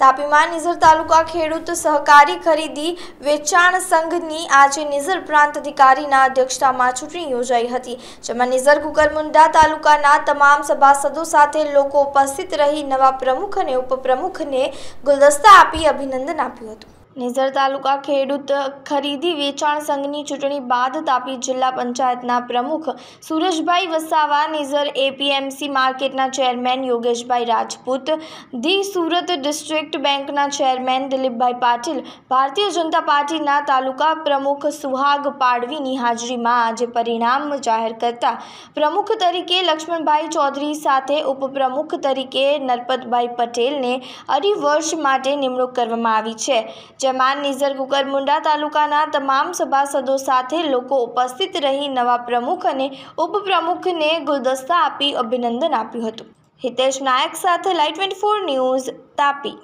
તાપીમાં નિઝર તાલુકા ખેડૂત સહકારી ખરીદી વેચાણ સંઘની આજે નિઝર પ્રાંત અધિકારીના અધ્યક્ષતામાં ચૂંટણી યોજાઈ હતી જેમાં નિઝર કુકરમુંડા તાલુકાના તમામ સભાસદો સાથે લોકો ઉપસ્થિત રહી નવા પ્રમુખ અને ઉપપ્રમુખને ગુલદસ્તા આપી અભિનંદન આપ્યું હતું નેસર તાલુકા ખેડૂત ખરીદી વેચાણ સંઘની ચૂંટણી બાદ તાપી જિલ્લા પંચાયતના પ્રમુખ સુરજભાઈ વસાવા નેઝર એપીએમસી માર્કેટના chairman Yogeshbhai Rajput the Surat district બેંકના ચેરમેન દિલીપભાઈ પાટીલ ભારતીય જનતા પાર્ટીના તાલુકા પ્રમુખ સુહાગ પાડવીની હાજરીમાં આજે પરિણામ જાહેર કરતા પ્રમુખ તરીકે લક્ષ્મણભાઈ ચૌધરી સાથે ઉપપ્રમુખ તરીકે નરપતભાઈ પટેલને અઢી વર્ષ માટે નિમણૂક કરવામાં આવી છે જેમાં નિઝર મુંડા તાલુકાના તમામ સભાસદો સાથે લોકો ઉપસ્થિત રહી નવા પ્રમુખ અને ઉપપ્રમુખને ગુલદસ્તા આપી અભિનંદન આપ્યું હતું હિતેશ નાયક સાથે light twenty four news Tapi